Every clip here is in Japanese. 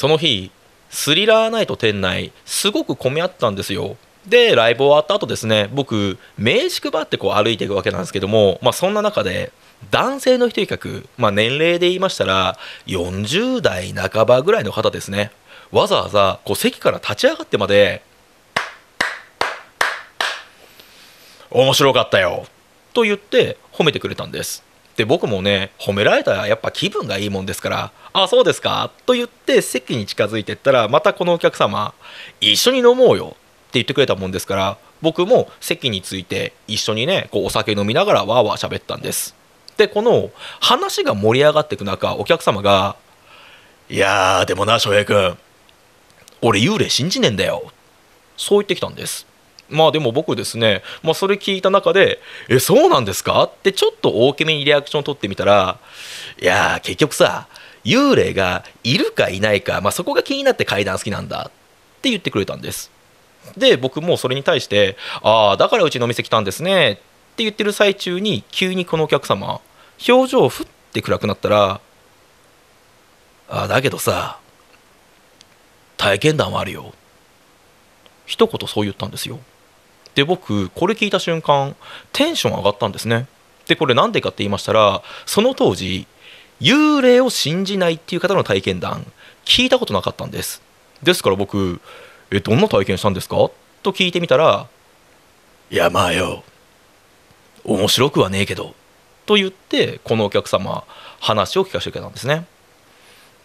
その日スリラーナイト店内すごく混み合ったんですよでライブ終わった後ですね僕名刺配ってこう歩いていくわけなんですけども、まあ、そんな中で男性の一人客、まあ、年齢で言いましたら40代半ばぐらいの方ですねわざわざこう席から立ち上がってまで「面白かったよ」と言って褒めてくれたんですって僕もね褒められたらやっぱ気分がいいもんですから「あそうですか」と言って席に近づいてったらまたこのお客様「一緒に飲もうよ」って言ってくれたもんですから僕も席について一緒にねこうお酒飲みながらわーわー喋ったんですでこの話が盛り上がっていく中お客様が「いやーでもな翔平君俺幽霊信じねえんだよ」そう言ってきたんですまあでも僕ですね、まあ、それ聞いた中で「えそうなんですか?」ってちょっと大きめにリアクション取ってみたら「いや結局さ幽霊がいるかいないか、まあ、そこが気になって階段好きなんだ」って言ってくれたんです。で僕もそれに対して「ああだからうちのお店来たんですね」って言ってる最中に急にこのお客様表情をふって暗くなったら「ああだけどさ体験談はあるよ」一言そう言ったんですよ。で僕これ聞いた瞬間テンション上がったんですねでこれ何でかって言いましたらその当時幽霊を信じないっていう方の体験談聞いたことなかったんですですから僕「えどんな体験したんですか?」と聞いてみたら「山、まあよ面白くはねえけど」と言ってこのお客様話を聞かせてくれたんですね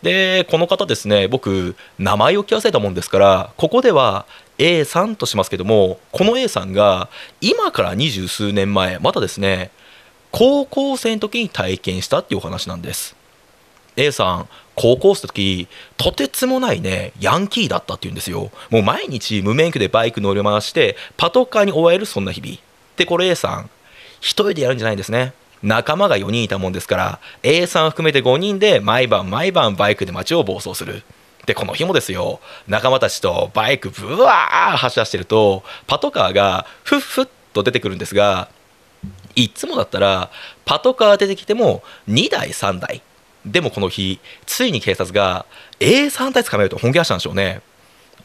でこの方ですね僕名前を聞かせたもんですからここでは A さんとしますけどもこの A さんが今から二十数年前またですね高校生の時に体験したっていうお話なんです A さん高校生の時とてつもないねヤンキーだったっていうんですよもう毎日無免許でバイク乗り回してパトカーに追われるそんな日々でこれ A さん一人でやるんじゃないんですね仲間が4人いたもんですから A さん含めて5人で毎晩毎晩バイクで街を暴走する。でこの日もですよ仲間たちとバイクブワー走らしてるとパトカーがフッフッと出てくるんですがいつもだったらパトカー出てきても2台3台でもこの日ついに警察が A3 台捕まえると本気出したんでしょうね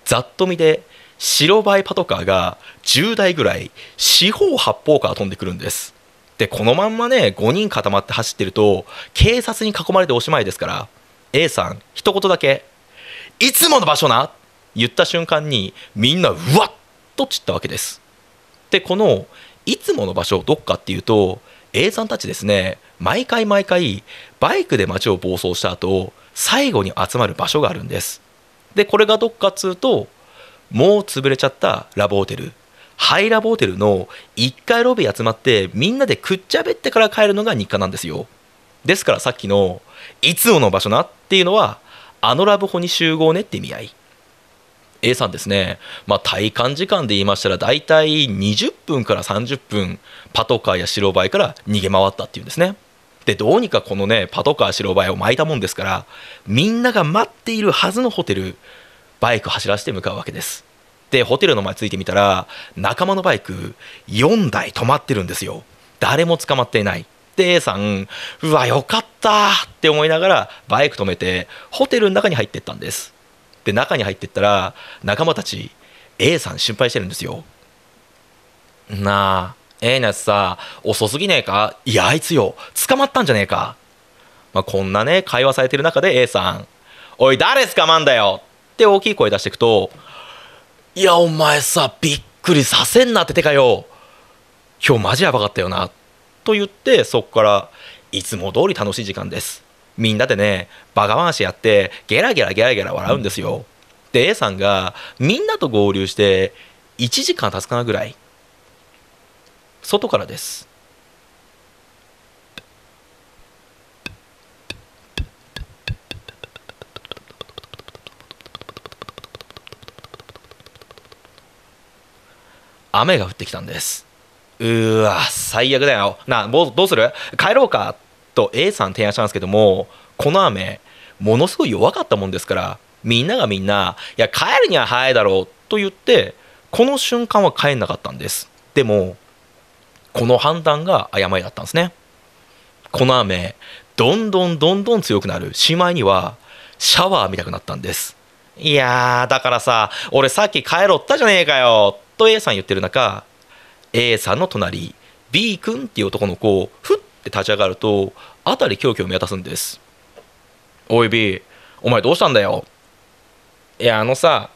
ざっと見で白バイパトカーが10台ぐらい四方八方から飛んでくるんですってこのまんまね5人固まって走ってると警察に囲まれておしまいですから A さん一言だけ「いつもの場所な!」言った瞬間にみんなうわっと散ったわけです。でこの「いつもの場所どっか」っていうと A さんたちですね毎回毎回バイクで街を暴走した後最後に集まる場所があるんです。でこれがどっかっつうともう潰れちゃったラブホテルハイラボホテルの1階ロビー集まってみんなでくっちゃべってから帰るのが日課なんですよですからさっきのいつもの場所なっていうのはあのラブホに集合ねって意味合い A さんですね、まあ、体感時間で言いましたら大体20分から30分パトカーや白バイから逃げ回ったっていうんですねでどうにかこのねパトカー白バイを巻いたもんですからみんなが待っているはずのホテルバイク走らせて向かうわけですでホテルの前着いてみたら仲間のバイク4台止まってるんですよ誰も捕まっていないで A さんうわよかったって思いながらバイク止めてホテルの中に入ってったんですで中に入ってったら仲間たち A さん心配してるんですよなあ A のやつさ遅すぎねえかいやあいつよ捕まったんじゃねえか、まあ、こんなね会話されてる中で A さん「おい誰捕まんだよ!」って大きい声出してくといやお前さびっくりさせんなっててかよ今日マジやばかったよなと言ってそっからいつも通り楽しい時間ですみんなでねバカ話やってゲラゲラゲラゲラ笑うんですよで A さんがみんなと合流して1時間経つかなぐらい外からです雨が降ってきたんですうわ最悪だよなどうする帰ろうかと A さん提案したんですけどもこの雨ものすごい弱かったもんですからみんながみんないや帰るには早いだろうと言ってこの瞬間は帰んなかったんですでもこの判断が誤りだったんですねこの雨どんどんどんどん強くなるしまいにはシャワー見たくなったんですいやだからさ俺さっき帰ろったじゃねえかよと A さん言ってる中 A さんの隣 B 君っていう男の子をふって立ち上がると辺りきょうきょう見渡すんです「おい B お前どうしたんだよ」いやあのさ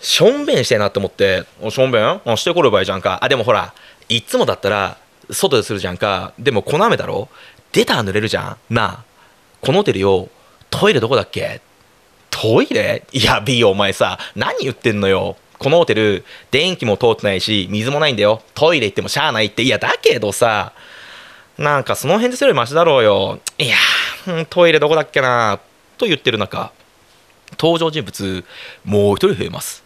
しょんべんしてなって思って「しょんべんしてこればいいじゃんか」あでもほらいっつもだったら外でするじゃんかでも粉雨だろ出たら濡れるじゃんなあこのホテルよトイレどこだっけトイレいや B お前さ何言ってんのよこのホテル、電気も通ってないし、水もないんだよ。トイレ行ってもしゃあないって。いや、だけどさ、なんかその辺ですよりマシだろうよ。いやトイレどこだっけなと言ってる中、登場人物、もう一人増えます。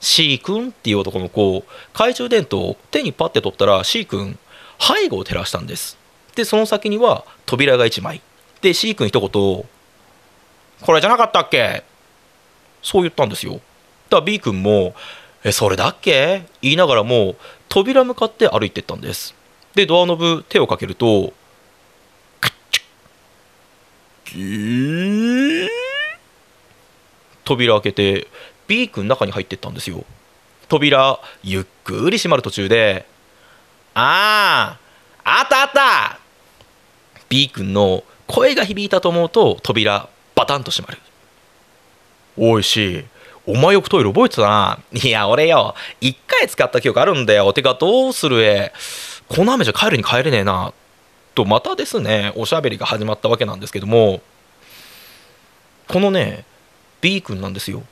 C 君っていう男の子、懐中電灯を手にパッて取ったら C 君、背後を照らしたんです。で、その先には扉が1枚。で、C 君一言、これじゃなかったっけそう言ったんですよ。B 君も「えそれだっけ?」言いながらも扉向かって歩いてったんですでドアノブ手をかけるとカッチッ扉開けて B 君の中に入ってったんですよ扉ゆっくり閉まる途中で「あああったあった!」B 君の声が響いたと思うと扉バタンと閉まる「おいしいお前よくトイレ覚えてたないや、俺よ、一回使った記憶あるんだよ。てか、どうするえ。この雨じゃ帰るに帰れねえな。と、またですね、おしゃべりが始まったわけなんですけども、このね、B 君なんですよ。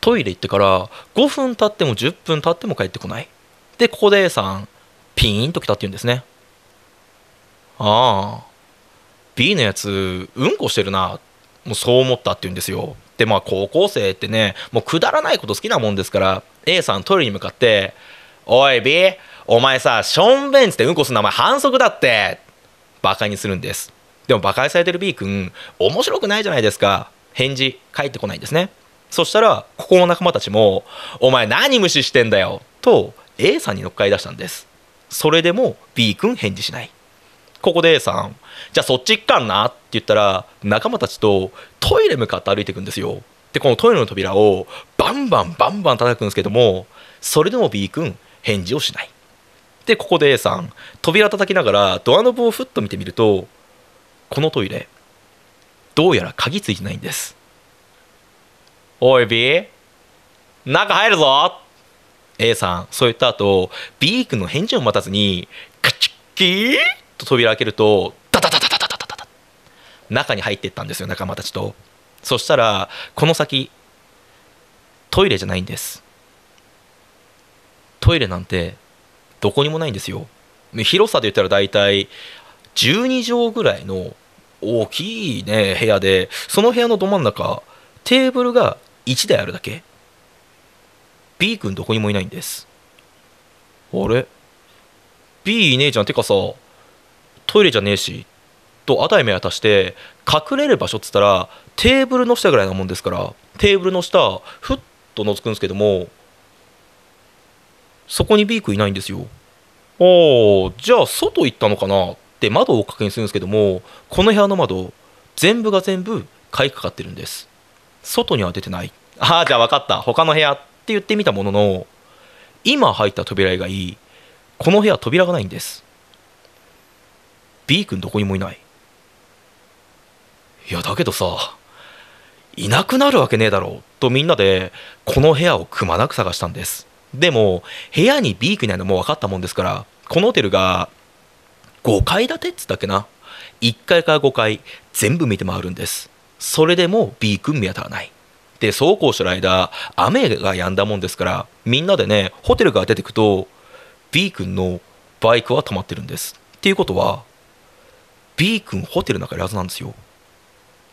トイレ行ってから5分経っても10分経っても帰ってこない。で、ここで A さん、ピーンと来たって言うんですね。ああ、B のやつ、うんこしてるな。もうそう思ったって言うんですよ。でまあ高校生ってねもうくだらないこと好きなもんですから A さんトイレに向かって「おい B お前さションベンっでうんこする名前反則だって」バカにするんですでもバカにされてる B 君面白くないじゃないですか返事返ってこないんですねそしたらここの仲間たちも「お前何無視してんだよ」と A さんに乗っかり出したんですそれでも B 君返事しないここで A さんじゃあそっち行っかんなって言ったら仲間たちとトイレ向かって歩いていくんですよでこのトイレの扉をバンバンバンバン叩くんですけどもそれでも B 君返事をしないでここで A さん扉叩きながらドアノブをふっと見てみるとこのトイレどうやら鍵ついてないんですおい B 中入るぞ A さんそう言った後 B 君の返事を待たずにカチッキーと扉開けるとダダダダダダダダダ中に入っていったんですよ仲間たちとそしたらこの先トイレじゃないんですトイレなんてどこにもないんですよ広さで言ったら大体12畳ぐらいの大きいね部屋でその部屋のど真ん中テーブルが1台あるだけ B 君どこにもいないんですあれ B いねえじゃんてかさトイレじゃねえしとあたり目を足して隠れる場所っつったらテーブルの下ぐらいなもんですからテーブルの下ふっと覗くんですけどもそこにビークいないんですよ。ああじゃあ外行ったのかなって窓を確認するんですけどもこの部屋の窓全部が全部買いかかってるんです外には出てないああじゃあ分かった他の部屋って言ってみたものの今入った扉以外この部屋扉がないんです B 君どこにもいないいやだけどさいなくなるわけねえだろうとみんなでこの部屋をくまなく探したんですでも部屋に B 君いないのも分かったもんですからこのホテルが5階建てっつったっけな1階から5階全部見て回るんですそれでも B 君見当たらないでそうこうしてる間雨が止んだもんですからみんなでねホテルから出てくと B 君のバイクは止まってるんですっていうことは B 君ホテルの中いるはずなんですよ。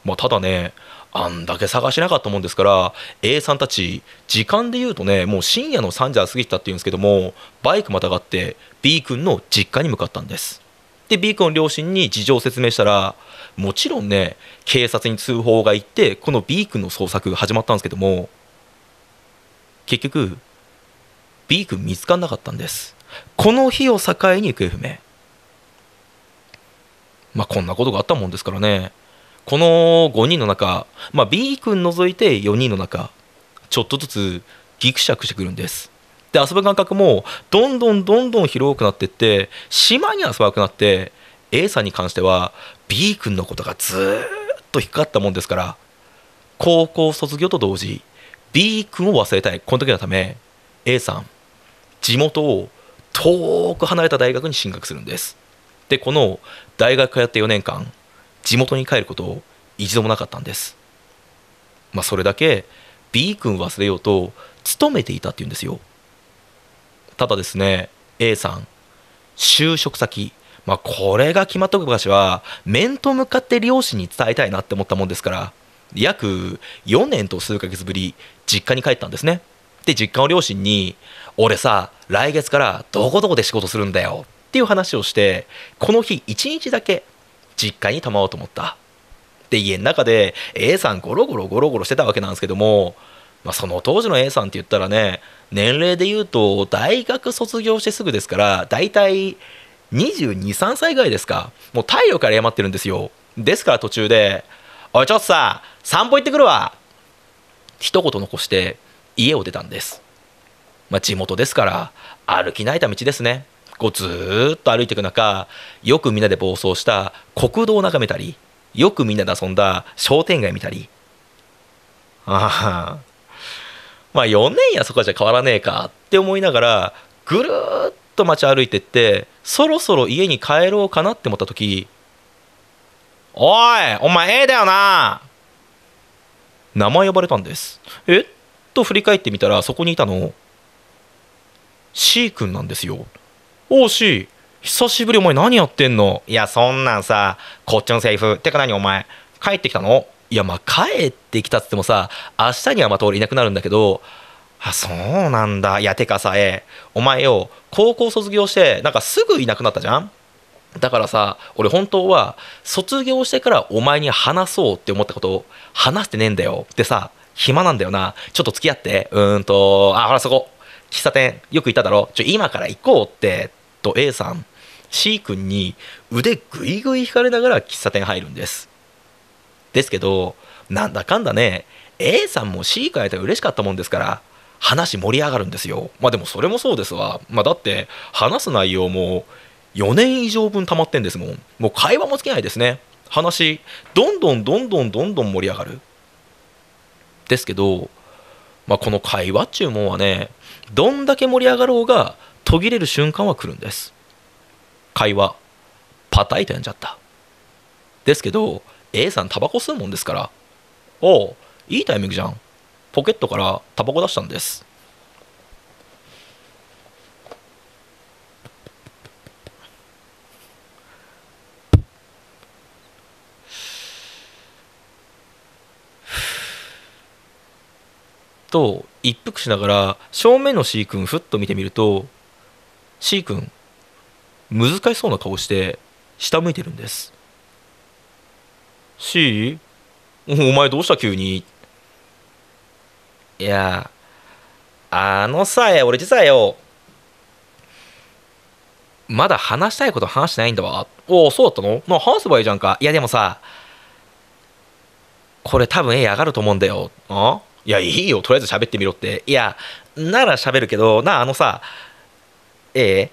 まあ、ただねあんだけ探しなかったもんですから A さんたち時間で言うとねもう深夜の3時は過ぎてたっていうんですけどもバイクまたがって B 君の実家に向かったんですで B 君の両親に事情を説明したらもちろんね警察に通報が行ってこの B 君の捜索が始まったんですけども結局 B 君見つからなかったんですこの日を境に行方不明まあ、こんなことがあったもんですからねこの5人の中、まあ、B 君除いて4人の中ちょっとずつギクシャクしてくるんですで遊ぶ感覚もどんどんどんどん広くなってって島に遊ばなくなって A さんに関しては B 君のことがずっと引っかかったもんですから高校卒業と同時 B 君を忘れたいこの時のため A さん地元を遠く離れた大学に進学するんですでこの大学通って4年間地元に帰ることを一度もなかったんです、まあ、それだけ B 君忘れようと勤めていたっていうんですよただですね A さん就職先まあ、これが決まった昔は面と向かって両親に伝えたいなって思ったもんですから約4年と数ヶ月ぶり実家に帰ったんですねで実家の両親に「俺さ来月からどこどこで仕事するんだよ」っていう話をしてこの日一日だけ実家に泊まおうと思ったで家の中で A さんゴロゴロゴロゴロしてたわけなんですけども、まあ、その当時の A さんって言ったらね年齢で言うと大学卒業してすぐですから大体223歳ぐらいですかもう体力からってるんですよですから途中で「おいちょっとさ散歩行ってくるわ」一言残して家を出たんです、まあ、地元ですから歩き慣れた道ですねこうずっと歩いていく中よくみんなで暴走した国道を眺めたりよくみんなで遊んだ商店街見たりああまあ4年やそこじゃ変わらねえかって思いながらぐるっと街歩いてってそろそろ家に帰ろうかなって思った時「おいお前ええだよな!」名前呼ばれたんですえっと振り返ってみたらそこにいたの C 君なんですよ。おうし久しぶりお前何やってんのいやそんなんさこっちのセリフてか何お前帰ってきたのいやまあ帰ってきたっつってもさ明日にはまた俺いなくなるんだけどあそうなんだいやてかさえお前よ高校卒業してなんかすぐいなくなったじゃんだからさ俺本当は卒業してからお前に話そうって思ったことを話してねえんだよってさ暇なんだよなちょっと付き合ってうーんとあほらそこ喫茶店よく行っただろちょ今から行こうってと A さん C 君に腕ぐいぐい引かれながら喫茶店入るんですですけどなんだかんだね A さんも C 君やったら嬉しかったもんですから話盛り上がるんですよまあでもそれもそうですわまあだって話す内容も4年以上分溜まってんですもんもう会話もつけないですね話どんどんどんどんどんどん盛り上がるですけど、まあ、この会話っちゅうもんはねどんだけ盛り上がろうが途切れる瞬間は来るんです会話パタイとやんじゃったですけど A さんタバコ吸うもんですからおおいいタイミングじゃんポケットからタバコ出したんですと一服しながら正面の C 君ふっと見てみると C 君難しそうな顔して下向いてるんです C お前どうした急にいやあのさ俺実はよまだ話したいこと話してないんだわおおそうだったのな話せばいいじゃんかいやでもさこれ多分絵上がると思うんだよあいやいいよとりあえず喋ってみろっていやなら喋るけどなあのさえ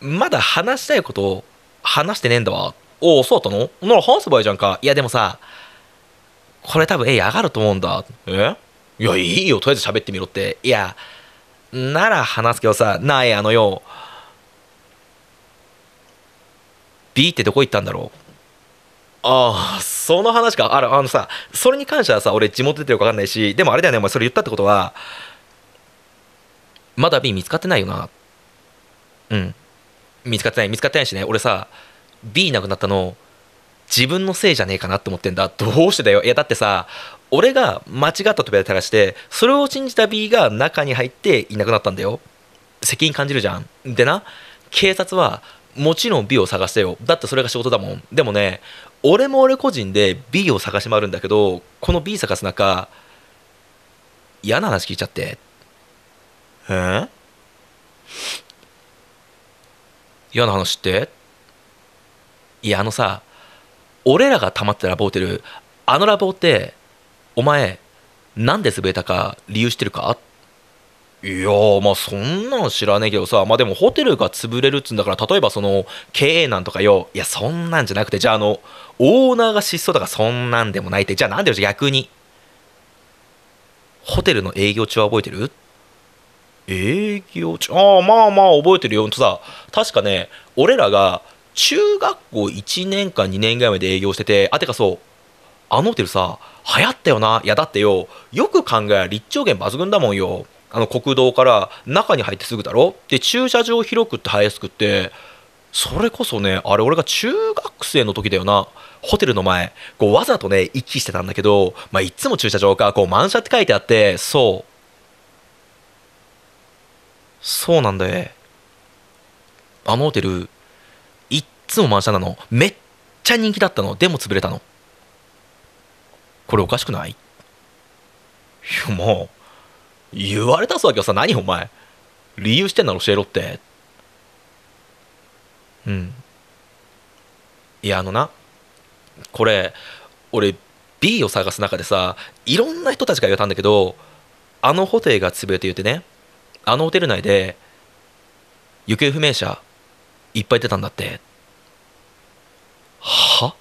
まだ話したいことを話してねえんだわ。おお、そうだったのなら話せばいいじゃんか。いや、でもさ、これ多分、え、上がると思うんだ。えいや、いいよ、とりあえず喋ってみろって。いや、なら話すけどさ、なえ、あのよ、B ってどこ行ったんだろうああ、その話か。あら、あのさ、それに関してはさ、俺地元出てるか分かんないし、でもあれだよね、お前それ言ったってことは、まだ B 見つかってないよなうん見つかってない見つかってないしね俺さ B なくなったの自分のせいじゃねえかなって思ってんだどうしてだよいやだってさ俺が間違った扉垂らしてそれを信じた B が中に入っていなくなったんだよ責任感じるじゃんでな警察はもちろん B を探してよだってそれが仕事だもんでもね俺も俺個人で B を探し回るんだけどこの B 探す中嫌な話聞いちゃってえ嫌な話っていやあのさ俺らが溜まってラボってるあのラボってお前なんで潰れたか理由してるかいやまあそんなん知らねえけどさまあでもホテルが潰れるっつうんだから例えばその経営難とかよいやそんなんじゃなくてじゃああのオーナーが失踪とかそんなんでもないってじゃあなんでよ逆にホテルの営業中は覚えてる営業中ああまあまあ覚えてるよとさ確かね俺らが中学校1年か2年ぐらいまで営業しててあてかそうあのホテルさ流行ったよないやだってよよく考え立地源抜群だもんよあの国道から中に入ってすぐだろで駐車場広くって早くってそれこそねあれ俺が中学生の時だよなホテルの前こうわざとね行き来してたんだけど、まあ、いつも駐車場かこう満車って書いてあってそうそうなんだよ。あのホテル、いっつも満車なの。めっちゃ人気だったの。でも潰れたの。これおかしくないいや、もう、言われたすわけはさ、何お前。理由してんなら教えろって。うん。いや、あのな、これ、俺、B を探す中でさ、いろんな人たちが言われたんだけど、あのホテルが潰れて言ってね、あのホテル内で行方不明者いっぱい出たんだっては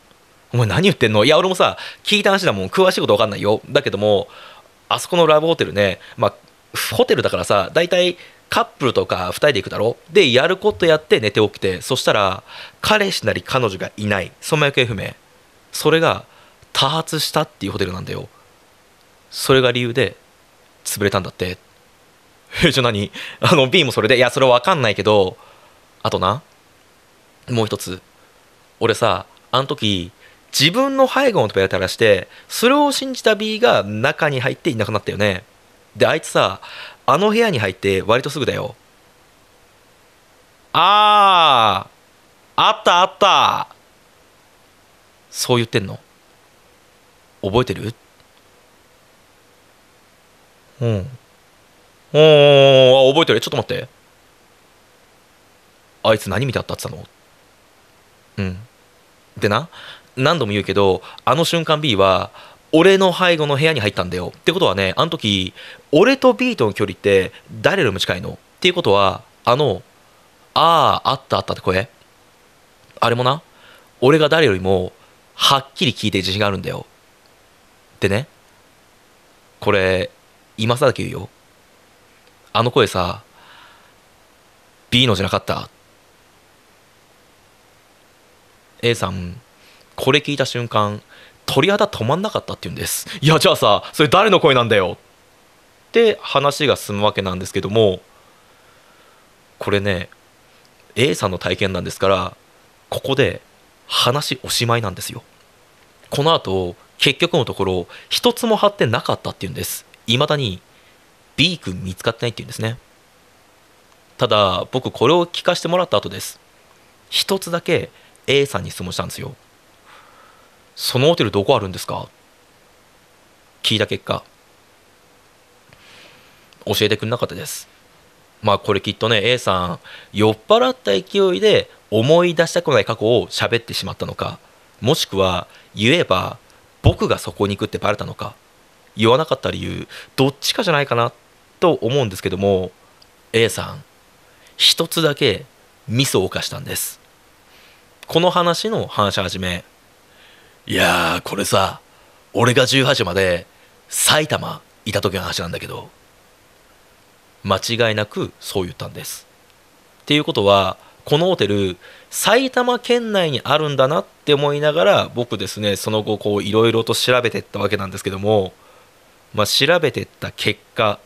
お前何言ってんのいや俺もさ聞いた話だもん詳しいこと分かんないよだけどもあそこのラブホテルねまあホテルだからさ大体カップルとか2人で行くだろでやることやって寝て起きてそしたら彼氏なり彼女がいないその行方不明それが多発したっていうホテルなんだよそれが理由で潰れたんだってえ、じゃあ何あの、B もそれで、いや、それわかんないけど、あとな、もう一つ。俺さ、あの時、自分の背後のとこやたらして、それを信じた B が中に入っていなくなったよね。で、あいつさ、あの部屋に入って割とすぐだよ。あああったあった。そう言ってんの覚えてるうん。おー、覚えてる。ちょっと待って。あいつ何見てあったって言ったのうん。でな、何度も言うけど、あの瞬間 B は、俺の背後の部屋に入ったんだよ。ってことはね、あの時、俺と B との距離って誰よりも近いのっていうことは、あの、ああ、あったあったって声あれもな、俺が誰よりも、はっきり聞いて自信があるんだよ。でね、これ、今更だけ言うよ。あの声さ、B のじゃなかった。A さん、これ聞いた瞬間、鳥肌止まんなかったって言うんです。いや、じゃあさ、それ誰の声なんだよって話が進むわけなんですけども、これね、A さんの体験なんですから、ここで話おしまいなんですよ。この後、結局のところ、一つも張ってなかったって言うんです。未だに B 君見つかってないって言うんですねただ僕これを聞かせてもらった後です一つだけ A さんに質問したんですよそのホテルどこあるんですか聞いた結果教えてくれなかったですまあこれきっとね A さん酔っ払った勢いで思い出したくない過去を喋ってしまったのかもしくは言えば僕がそこに行くってバレたのか言わなかった理由どっちかじゃないかなっと思うんですけども A さん一つだけミスを犯したんですこの話の話し始めいやこれさ俺が18まで埼玉いた時の話なんだけど間違いなくそう言ったんですっていうことはこのホテル埼玉県内にあるんだなって思いながら僕ですねその後こういろいろと調べてったわけなんですけどもまあ調べてった結果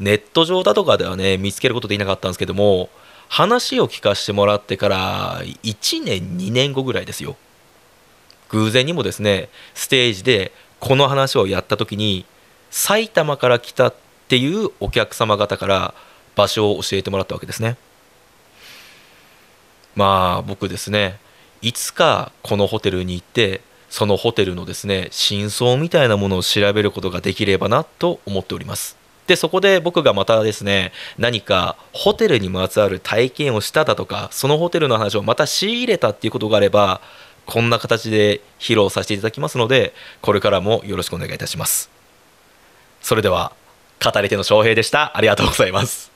ネット上だとかではね見つけることできなかったんですけども話を聞かせてもらってから1年2年後ぐらいですよ偶然にもですねステージでこの話をやった時に埼玉から来たっていうお客様方から場所を教えてもらったわけですねまあ僕ですねいつかこのホテルに行ってそのホテルのですね真相みたいなものを調べることができればなと思っておりますでそこで僕がまたですね何かホテルにまつわる体験をしただとかそのホテルの話をまた仕入れたっていうことがあればこんな形で披露させていただきますのでこれからもよろしくお願いいたしますそれでは語り手の翔平でしたありがとうございます